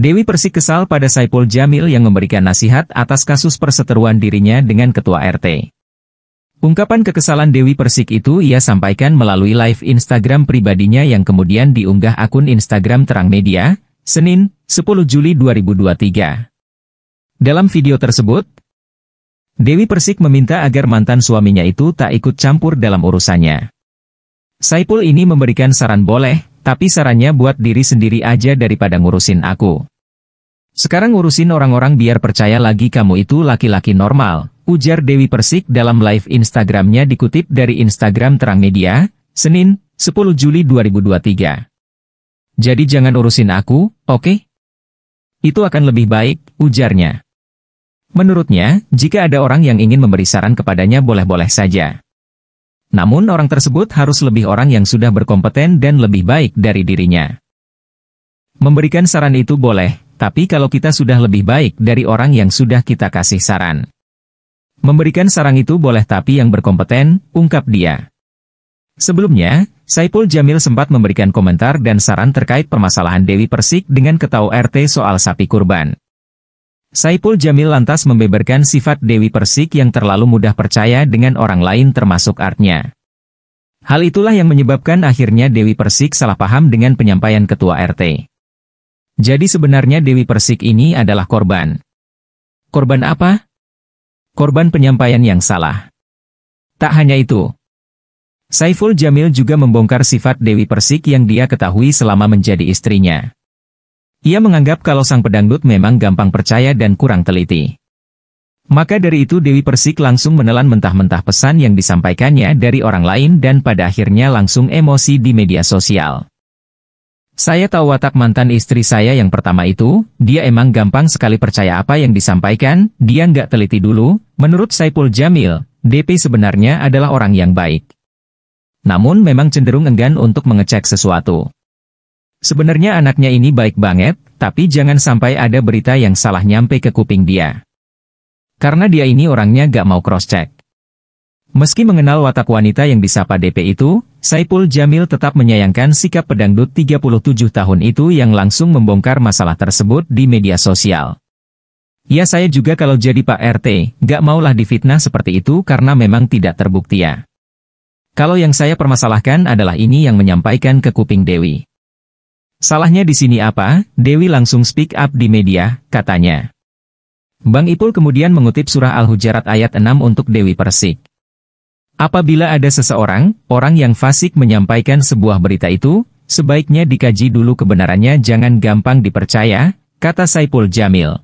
Dewi Persik kesal pada Saipul Jamil yang memberikan nasihat atas kasus perseteruan dirinya dengan Ketua RT. Ungkapan kekesalan Dewi Persik itu ia sampaikan melalui live Instagram pribadinya yang kemudian diunggah akun Instagram Terang Media, Senin, 10 Juli 2023. Dalam video tersebut, Dewi Persik meminta agar mantan suaminya itu tak ikut campur dalam urusannya. Saipul ini memberikan saran boleh, tapi sarannya buat diri sendiri aja daripada ngurusin aku. Sekarang urusin orang-orang biar percaya lagi kamu itu laki-laki normal, ujar Dewi Persik dalam live Instagramnya dikutip dari Instagram Terang Media, Senin, 10 Juli 2023. Jadi jangan urusin aku, oke? Okay? Itu akan lebih baik, ujarnya. Menurutnya, jika ada orang yang ingin memberi saran kepadanya boleh-boleh saja. Namun orang tersebut harus lebih orang yang sudah berkompeten dan lebih baik dari dirinya. Memberikan saran itu boleh, tapi kalau kita sudah lebih baik dari orang yang sudah kita kasih saran. Memberikan saran itu boleh tapi yang berkompeten, ungkap dia. Sebelumnya, Saipul Jamil sempat memberikan komentar dan saran terkait permasalahan Dewi Persik dengan ketau RT soal sapi kurban. Saipul Jamil lantas membeberkan sifat Dewi Persik yang terlalu mudah percaya dengan orang lain termasuk artnya. Hal itulah yang menyebabkan akhirnya Dewi Persik salah paham dengan penyampaian ketua RT. Jadi sebenarnya Dewi Persik ini adalah korban. Korban apa? Korban penyampaian yang salah. Tak hanya itu. Saiful Jamil juga membongkar sifat Dewi Persik yang dia ketahui selama menjadi istrinya. Ia menganggap kalau sang pedangdut memang gampang percaya dan kurang teliti. Maka dari itu Dewi Persik langsung menelan mentah-mentah pesan yang disampaikannya dari orang lain dan pada akhirnya langsung emosi di media sosial. Saya tahu watak mantan istri saya yang pertama itu, dia emang gampang sekali percaya apa yang disampaikan, dia nggak teliti dulu. Menurut Saipul Jamil, DP sebenarnya adalah orang yang baik. Namun memang cenderung enggan untuk mengecek sesuatu. Sebenarnya anaknya ini baik banget, tapi jangan sampai ada berita yang salah nyampe ke kuping dia. Karena dia ini orangnya gak mau cross-check. Meski mengenal watak wanita yang disapa DP itu, Saipul Jamil tetap menyayangkan sikap pedangdut 37 tahun itu yang langsung membongkar masalah tersebut di media sosial. Ya saya juga kalau jadi Pak RT, gak maulah difitnah seperti itu karena memang tidak terbukti ya. Kalau yang saya permasalahkan adalah ini yang menyampaikan ke kuping Dewi. Salahnya di sini apa? Dewi langsung speak up di media, katanya. Bang Ipul kemudian mengutip surah Al-Hujarat ayat 6 untuk Dewi Persik. Apabila ada seseorang, orang yang fasik menyampaikan sebuah berita itu, sebaiknya dikaji dulu kebenarannya jangan gampang dipercaya, kata Saipul Jamil.